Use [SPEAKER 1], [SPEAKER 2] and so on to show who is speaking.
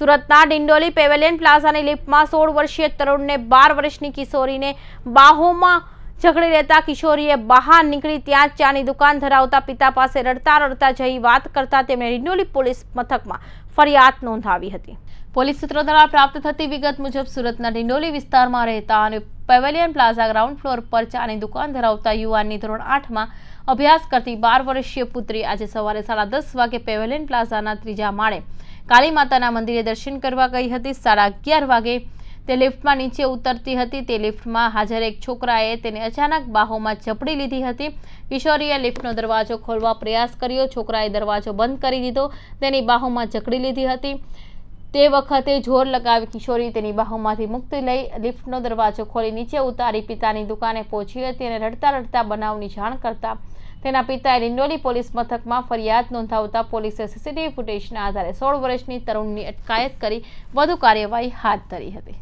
[SPEAKER 1] સુરતના ડિંડોલી પેવેલિયન પ્લાઝાની લિફ્ટમાં સોળ વર્ષીય તરુણને બાર વર્ષની કિશોરીને બાહોમાં ઝઘડી રહેતા કિશોરીએ બહાર નીકળી ત્યાં ચાની દુકાન ધરાવતા પિતા પાસે રડતા રડતા જઈ વાત કરતા તેમણે ડિંડોલી પોલીસ મથકમાં ફરિયાદ નોંધાવી હતી પોલીસ સૂત્રો દ્વારા પ્રાપ્ત થતી વિગત મુજબ સુરતના ડિંડોલી વિસ્તારમાં રહેતા અને પેવેલિયન પ્લાઝા ગ્રાઉન્ડ ફ્લોર પર ચાની દુકાન ધરાવતા યુવાનની ધોરણ આઠમાં અભ્યાસ કરતી બાર વર્ષીય પુત્રી આજે સવારે સાડા દસ વાગે પેવેલિયન પ્લાઝાના ત્રીજા માળે કાલી માતાના મંદિરે દર્શન કરવા ગઈ હતી 11:30 વાગે તે લિફ્ટમાં નીચે ઉતરતી હતી તે લિફ્ટમાં હાજર એક છોકરાએ તેને અચાનક બહામાં ઝપડી લીધી હતી કિશોરીએ લિફ્ટનો દરવાજો ખોલવા પ્રયાસ કર્યો છોકરાએ દરવાજો બંધ કરી દીધો તેની બહામાં જકડી લીધી હતી તે વખતે જોર લગાવી કિશોરી તેની બાહોમાંથી મુક્તિ લઈ લિફ્ટનો દરવાજો ખોલી નીચે ઉતારી પિતાની દુકાને પહોંચી હતી અને રડતા રડતા બનાવની જાણ કરતા તેના પિતાએ રિંડોલી પોલીસ મથકમાં ફરિયાદ નોંધાવતા પોલીસે સીસીટીવી ફૂટેજના આધારે સોળ વર્ષની તરુણની અટકાયત કરી વધુ કાર્યવાહી હાથ ધરી હતી